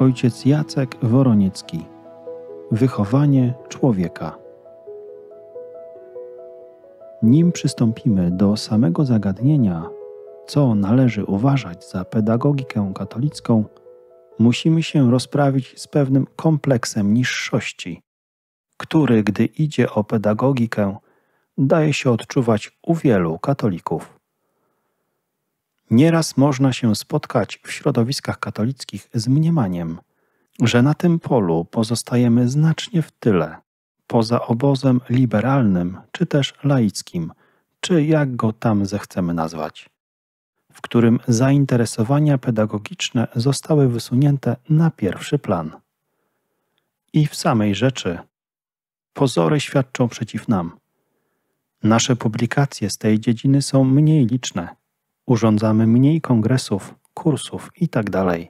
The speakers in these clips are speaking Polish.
ojciec Jacek Woroniecki. Wychowanie człowieka. Nim przystąpimy do samego zagadnienia, co należy uważać za pedagogikę katolicką, musimy się rozprawić z pewnym kompleksem niższości, który, gdy idzie o pedagogikę, daje się odczuwać u wielu katolików. Nieraz można się spotkać w środowiskach katolickich z mniemaniem, że na tym polu pozostajemy znacznie w tyle, poza obozem liberalnym czy też laickim, czy jak go tam zechcemy nazwać, w którym zainteresowania pedagogiczne zostały wysunięte na pierwszy plan. I w samej rzeczy pozory świadczą przeciw nam. Nasze publikacje z tej dziedziny są mniej liczne Urządzamy mniej kongresów, kursów itd. Tak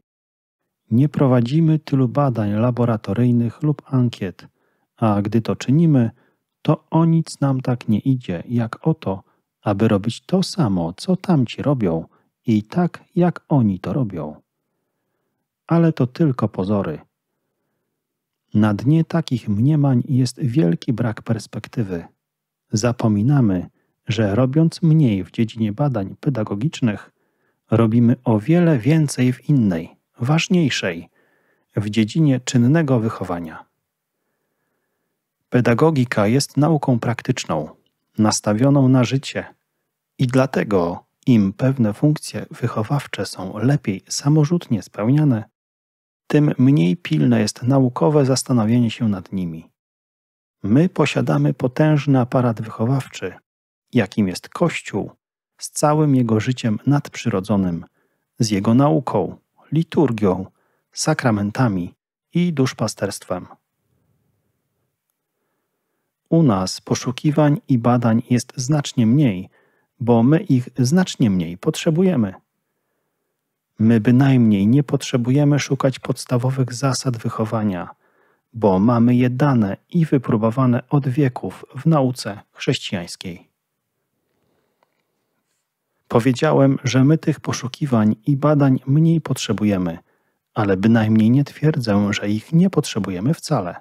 nie prowadzimy tylu badań laboratoryjnych lub ankiet, a gdy to czynimy, to o nic nam tak nie idzie, jak o to, aby robić to samo, co tamci robią i tak, jak oni to robią. Ale to tylko pozory. Na dnie takich mniemań jest wielki brak perspektywy. Zapominamy, że robiąc mniej w dziedzinie badań pedagogicznych, robimy o wiele więcej w innej, ważniejszej, w dziedzinie czynnego wychowania. Pedagogika jest nauką praktyczną, nastawioną na życie i dlatego im pewne funkcje wychowawcze są lepiej samorzutnie spełniane, tym mniej pilne jest naukowe zastanowienie się nad nimi. My posiadamy potężny aparat wychowawczy, jakim jest Kościół, z całym jego życiem nadprzyrodzonym, z jego nauką, liturgią, sakramentami i duszpasterstwem. U nas poszukiwań i badań jest znacznie mniej, bo my ich znacznie mniej potrzebujemy. My bynajmniej nie potrzebujemy szukać podstawowych zasad wychowania, bo mamy je dane i wypróbowane od wieków w nauce chrześcijańskiej. Powiedziałem, że my tych poszukiwań i badań mniej potrzebujemy, ale bynajmniej nie twierdzę, że ich nie potrzebujemy wcale.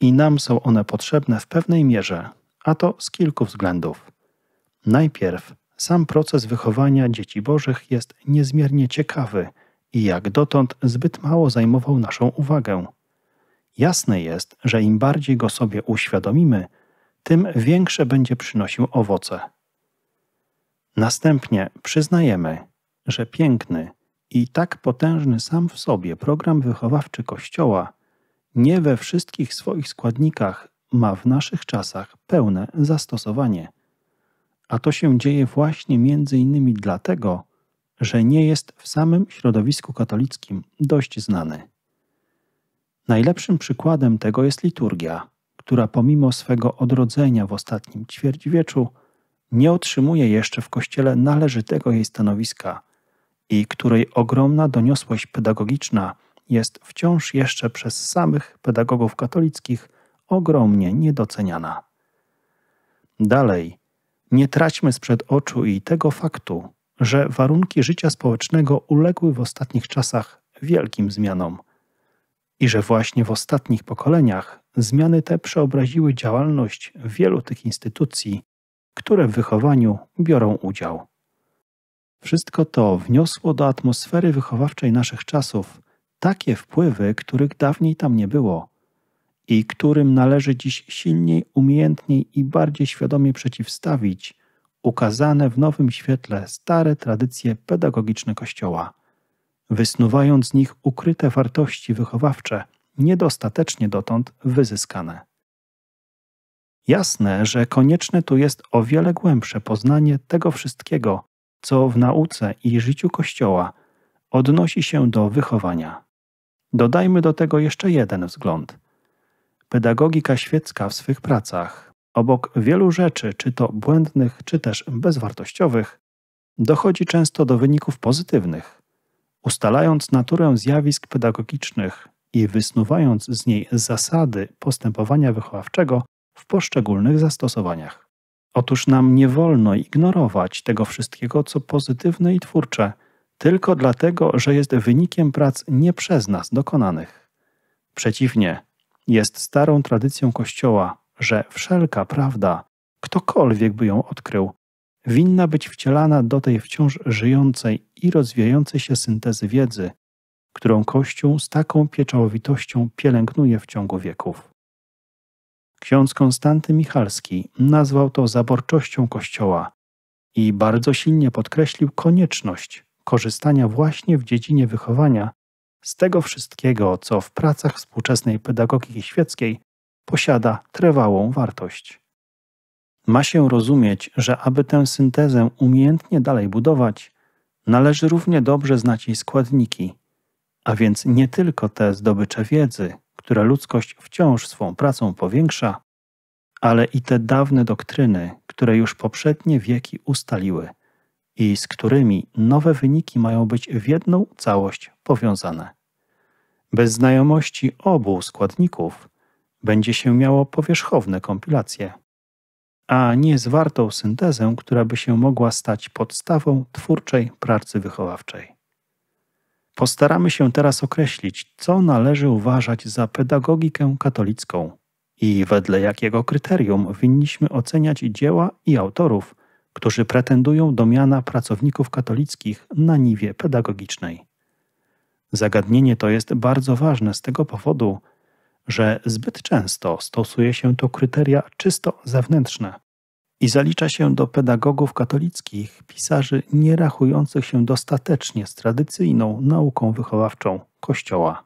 I nam są one potrzebne w pewnej mierze, a to z kilku względów. Najpierw sam proces wychowania dzieci bożych jest niezmiernie ciekawy i jak dotąd zbyt mało zajmował naszą uwagę. Jasne jest, że im bardziej go sobie uświadomimy, tym większe będzie przynosił owoce. Następnie przyznajemy, że piękny i tak potężny sam w sobie program wychowawczy Kościoła nie we wszystkich swoich składnikach ma w naszych czasach pełne zastosowanie. A to się dzieje właśnie między innymi dlatego, że nie jest w samym środowisku katolickim dość znany. Najlepszym przykładem tego jest liturgia, która pomimo swego odrodzenia w ostatnim ćwierćwieczu nie otrzymuje jeszcze w kościele należytego jej stanowiska i której ogromna doniosłość pedagogiczna jest wciąż jeszcze przez samych pedagogów katolickich ogromnie niedoceniana. Dalej, nie traćmy sprzed oczu i tego faktu, że warunki życia społecznego uległy w ostatnich czasach wielkim zmianom i że właśnie w ostatnich pokoleniach zmiany te przeobraziły działalność wielu tych instytucji które w wychowaniu biorą udział. Wszystko to wniosło do atmosfery wychowawczej naszych czasów takie wpływy, których dawniej tam nie było i którym należy dziś silniej, umiejętniej i bardziej świadomie przeciwstawić ukazane w nowym świetle stare tradycje pedagogiczne Kościoła, wysnuwając z nich ukryte wartości wychowawcze, niedostatecznie dotąd wyzyskane. Jasne, że konieczne tu jest o wiele głębsze poznanie tego wszystkiego, co w nauce i życiu Kościoła odnosi się do wychowania. Dodajmy do tego jeszcze jeden wzgląd. Pedagogika świecka w swych pracach, obok wielu rzeczy, czy to błędnych, czy też bezwartościowych, dochodzi często do wyników pozytywnych. Ustalając naturę zjawisk pedagogicznych i wysnuwając z niej zasady postępowania wychowawczego, w poszczególnych zastosowaniach. Otóż nam nie wolno ignorować tego wszystkiego, co pozytywne i twórcze, tylko dlatego, że jest wynikiem prac nie przez nas dokonanych. Przeciwnie, jest starą tradycją Kościoła, że wszelka prawda, ktokolwiek by ją odkrył, winna być wcielana do tej wciąż żyjącej i rozwijającej się syntezy wiedzy, którą Kościół z taką pieczołowitością pielęgnuje w ciągu wieków. Ksiądz Konstanty Michalski nazwał to zaborczością Kościoła i bardzo silnie podkreślił konieczność korzystania właśnie w dziedzinie wychowania z tego wszystkiego, co w pracach współczesnej pedagogiki świeckiej posiada trwałą wartość. Ma się rozumieć, że aby tę syntezę umiejętnie dalej budować, należy równie dobrze znać jej składniki, a więc nie tylko te zdobycze wiedzy, które ludzkość wciąż swą pracą powiększa, ale i te dawne doktryny, które już poprzednie wieki ustaliły i z którymi nowe wyniki mają być w jedną całość powiązane. Bez znajomości obu składników będzie się miało powierzchowne kompilacje, a nie zwartą syntezę, która by się mogła stać podstawą twórczej pracy wychowawczej. Postaramy się teraz określić, co należy uważać za pedagogikę katolicką i wedle jakiego kryterium winniśmy oceniać dzieła i autorów, którzy pretendują do miana pracowników katolickich na niwie pedagogicznej. Zagadnienie to jest bardzo ważne z tego powodu, że zbyt często stosuje się tu kryteria czysto zewnętrzne, i zalicza się do pedagogów katolickich, pisarzy nie rachujących się dostatecznie z tradycyjną nauką wychowawczą Kościoła.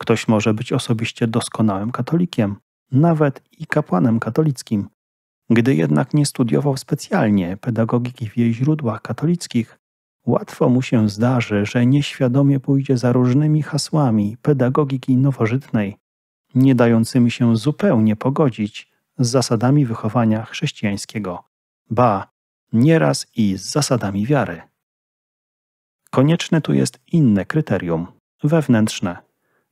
Ktoś może być osobiście doskonałym katolikiem, nawet i kapłanem katolickim. Gdy jednak nie studiował specjalnie pedagogiki w jej źródłach katolickich, łatwo mu się zdarzy, że nieświadomie pójdzie za różnymi hasłami pedagogiki nowożytnej, nie dającymi się zupełnie pogodzić z zasadami wychowania chrześcijańskiego, ba, nieraz i z zasadami wiary. Konieczne tu jest inne kryterium, wewnętrzne,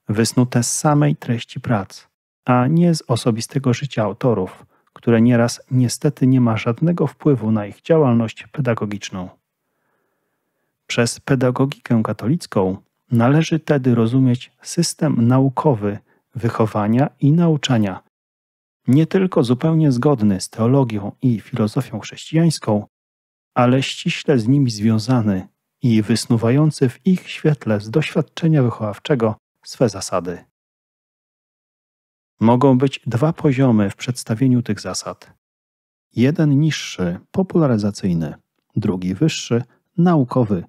wysnute z samej treści prac, a nie z osobistego życia autorów, które nieraz niestety nie ma żadnego wpływu na ich działalność pedagogiczną. Przez pedagogikę katolicką należy tedy rozumieć system naukowy wychowania i nauczania, nie tylko zupełnie zgodny z teologią i filozofią chrześcijańską, ale ściśle z nimi związany i wysnuwający w ich świetle z doświadczenia wychowawczego swe zasady. Mogą być dwa poziomy w przedstawieniu tych zasad. Jeden niższy, popularyzacyjny, drugi wyższy, naukowy,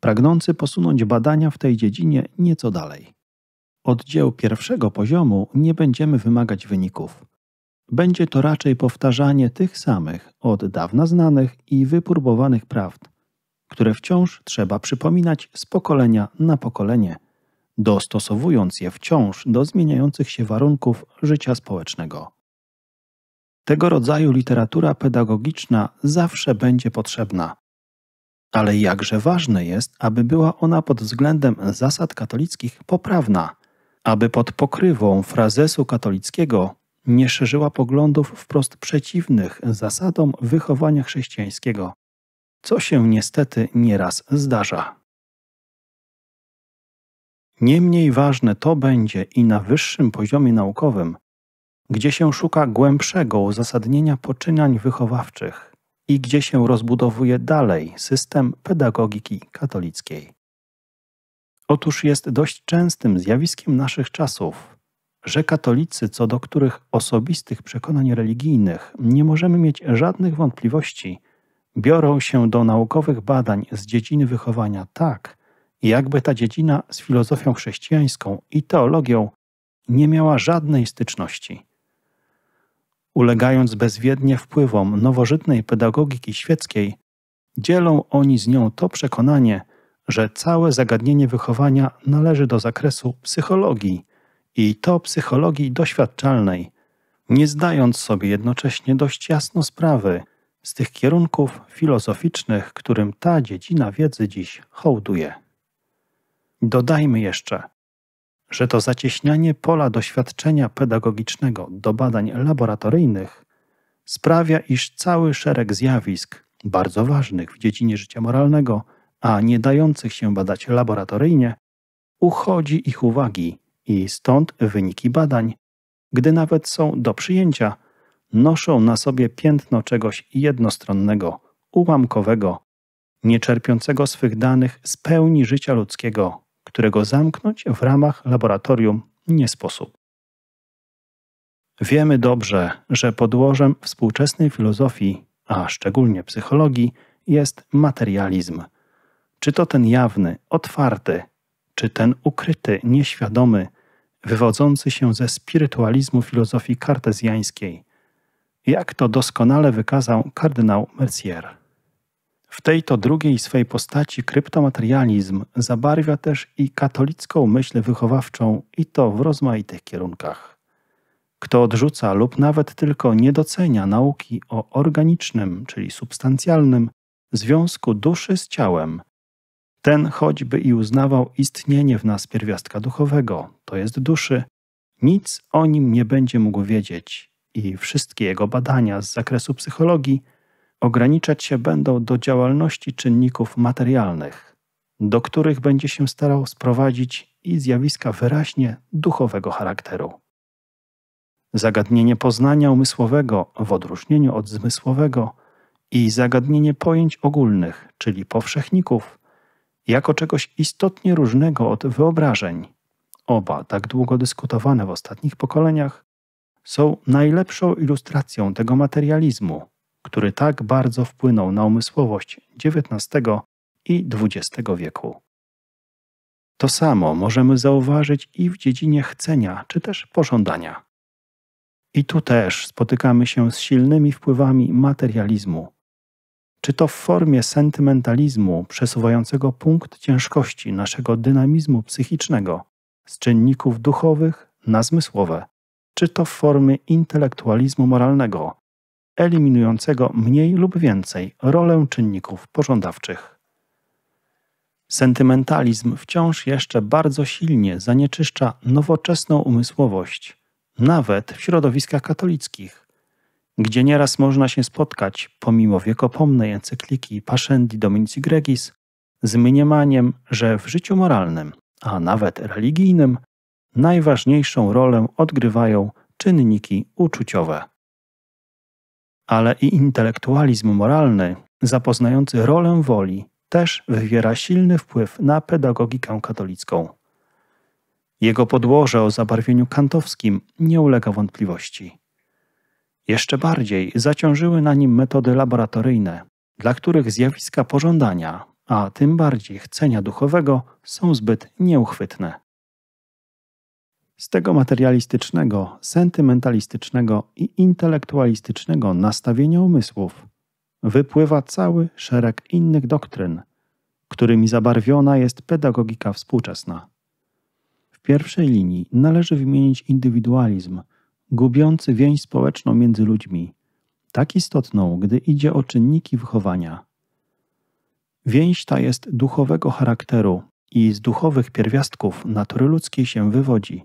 pragnący posunąć badania w tej dziedzinie nieco dalej. Od dzieł pierwszego poziomu nie będziemy wymagać wyników będzie to raczej powtarzanie tych samych, od dawna znanych i wypróbowanych prawd, które wciąż trzeba przypominać z pokolenia na pokolenie, dostosowując je wciąż do zmieniających się warunków życia społecznego. Tego rodzaju literatura pedagogiczna zawsze będzie potrzebna. Ale jakże ważne jest, aby była ona pod względem zasad katolickich poprawna, aby pod pokrywą frazesu katolickiego nie szerzyła poglądów wprost przeciwnych zasadom wychowania chrześcijańskiego, co się niestety nieraz zdarza. Niemniej ważne to będzie i na wyższym poziomie naukowym, gdzie się szuka głębszego uzasadnienia poczynań wychowawczych i gdzie się rozbudowuje dalej system pedagogiki katolickiej. Otóż jest dość częstym zjawiskiem naszych czasów, że katolicy, co do których osobistych przekonań religijnych nie możemy mieć żadnych wątpliwości, biorą się do naukowych badań z dziedziny wychowania tak, jakby ta dziedzina z filozofią chrześcijańską i teologią nie miała żadnej styczności. Ulegając bezwiednie wpływom nowożytnej pedagogiki świeckiej, dzielą oni z nią to przekonanie, że całe zagadnienie wychowania należy do zakresu psychologii, i to psychologii doświadczalnej, nie zdając sobie jednocześnie dość jasno sprawy z tych kierunków filozoficznych, którym ta dziedzina wiedzy dziś hołduje. Dodajmy jeszcze, że to zacieśnianie pola doświadczenia pedagogicznego do badań laboratoryjnych sprawia, iż cały szereg zjawisk, bardzo ważnych w dziedzinie życia moralnego, a nie dających się badać laboratoryjnie, uchodzi ich uwagi i stąd wyniki badań, gdy nawet są do przyjęcia, noszą na sobie piętno czegoś jednostronnego, ułamkowego, nieczerpiącego swych danych z pełni życia ludzkiego, którego zamknąć w ramach laboratorium nie sposób. Wiemy dobrze, że podłożem współczesnej filozofii, a szczególnie psychologii, jest materializm. Czy to ten jawny, otwarty, czy ten ukryty, nieświadomy, wywodzący się ze spirytualizmu filozofii kartezjańskiej, jak to doskonale wykazał kardynał Mercier. W tej to drugiej swej postaci kryptomaterializm zabarwia też i katolicką myśl wychowawczą i to w rozmaitych kierunkach. Kto odrzuca lub nawet tylko nie docenia nauki o organicznym, czyli substancjalnym, związku duszy z ciałem, ten choćby i uznawał istnienie w nas pierwiastka duchowego, to jest duszy, nic o nim nie będzie mógł wiedzieć i wszystkie jego badania z zakresu psychologii ograniczać się będą do działalności czynników materialnych, do których będzie się starał sprowadzić i zjawiska wyraźnie duchowego charakteru. Zagadnienie poznania umysłowego w odróżnieniu od zmysłowego i zagadnienie pojęć ogólnych, czyli powszechników, jako czegoś istotnie różnego od wyobrażeń. Oba, tak długo dyskutowane w ostatnich pokoleniach, są najlepszą ilustracją tego materializmu, który tak bardzo wpłynął na umysłowość XIX i XX wieku. To samo możemy zauważyć i w dziedzinie chcenia czy też pożądania. I tu też spotykamy się z silnymi wpływami materializmu, czy to w formie sentymentalizmu przesuwającego punkt ciężkości naszego dynamizmu psychicznego z czynników duchowych na zmysłowe, czy to w formie intelektualizmu moralnego, eliminującego mniej lub więcej rolę czynników pożądawczych. Sentymentalizm wciąż jeszcze bardzo silnie zanieczyszcza nowoczesną umysłowość, nawet w środowiskach katolickich, gdzie nieraz można się spotkać, pomimo wiekopomnej encykliki paszendi Dominici Gregis, z mniemaniem, że w życiu moralnym, a nawet religijnym, najważniejszą rolę odgrywają czynniki uczuciowe. Ale i intelektualizm moralny, zapoznający rolę woli, też wywiera silny wpływ na pedagogikę katolicką. Jego podłoże o zabarwieniu kantowskim nie ulega wątpliwości. Jeszcze bardziej zaciążyły na nim metody laboratoryjne, dla których zjawiska pożądania, a tym bardziej chcenia duchowego są zbyt nieuchwytne. Z tego materialistycznego, sentymentalistycznego i intelektualistycznego nastawienia umysłów wypływa cały szereg innych doktryn, którymi zabarwiona jest pedagogika współczesna. W pierwszej linii należy wymienić indywidualizm – gubiący więź społeczną między ludźmi, tak istotną, gdy idzie o czynniki wychowania. Więź ta jest duchowego charakteru i z duchowych pierwiastków natury ludzkiej się wywodzi.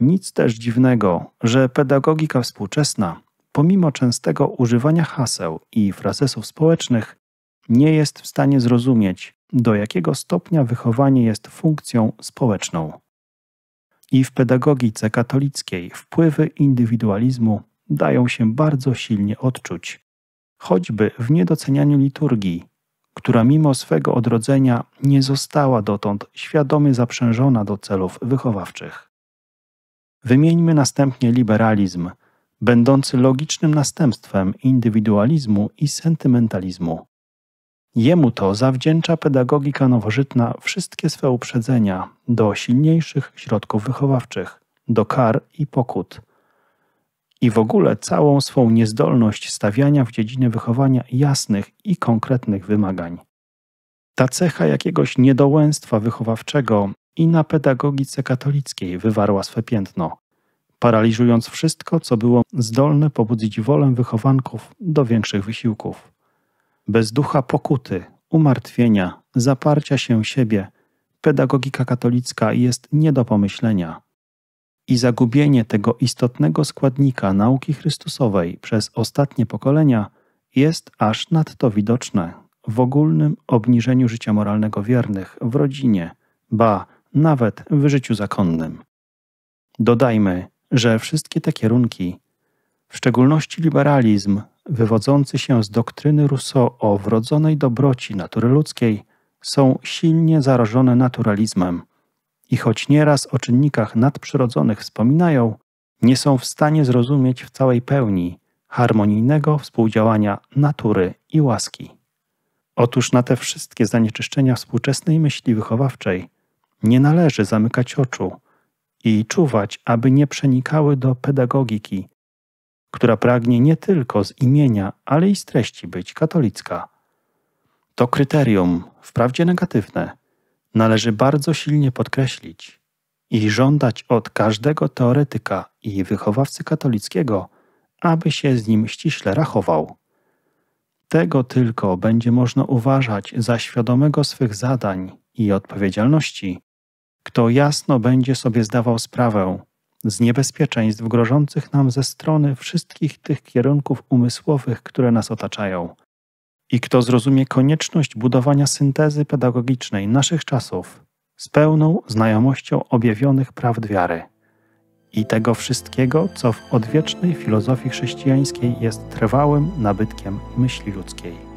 Nic też dziwnego, że pedagogika współczesna, pomimo częstego używania haseł i frazesów społecznych, nie jest w stanie zrozumieć, do jakiego stopnia wychowanie jest funkcją społeczną i w pedagogice katolickiej wpływy indywidualizmu dają się bardzo silnie odczuć, choćby w niedocenianiu liturgii, która mimo swego odrodzenia nie została dotąd świadomie zaprzężona do celów wychowawczych. Wymieńmy następnie liberalizm, będący logicznym następstwem indywidualizmu i sentymentalizmu. Jemu to zawdzięcza pedagogika nowożytna wszystkie swe uprzedzenia do silniejszych środków wychowawczych, do kar i pokut. I w ogóle całą swą niezdolność stawiania w dziedzinie wychowania jasnych i konkretnych wymagań. Ta cecha jakiegoś niedołęstwa wychowawczego i na pedagogice katolickiej wywarła swe piętno, paraliżując wszystko, co było zdolne pobudzić wolę wychowanków do większych wysiłków bez ducha pokuty, umartwienia, zaparcia się siebie, pedagogika katolicka jest nie do pomyślenia. I zagubienie tego istotnego składnika nauki Chrystusowej przez ostatnie pokolenia jest aż nadto widoczne w ogólnym obniżeniu życia moralnego wiernych w rodzinie, ba, nawet w życiu zakonnym. Dodajmy, że wszystkie te kierunki, w szczególności liberalizm, wywodzący się z doktryny Rousseau o wrodzonej dobroci natury ludzkiej, są silnie zarażone naturalizmem i choć nieraz o czynnikach nadprzyrodzonych wspominają, nie są w stanie zrozumieć w całej pełni harmonijnego współdziałania natury i łaski. Otóż na te wszystkie zanieczyszczenia współczesnej myśli wychowawczej nie należy zamykać oczu i czuwać, aby nie przenikały do pedagogiki która pragnie nie tylko z imienia, ale i z treści być katolicka. To kryterium, wprawdzie negatywne, należy bardzo silnie podkreślić i żądać od każdego teoretyka i wychowawcy katolickiego, aby się z nim ściśle rachował. Tego tylko będzie można uważać za świadomego swych zadań i odpowiedzialności, kto jasno będzie sobie zdawał sprawę, z niebezpieczeństw grożących nam ze strony wszystkich tych kierunków umysłowych, które nas otaczają. I kto zrozumie konieczność budowania syntezy pedagogicznej naszych czasów z pełną znajomością objawionych prawd wiary i tego wszystkiego, co w odwiecznej filozofii chrześcijańskiej jest trwałym nabytkiem myśli ludzkiej.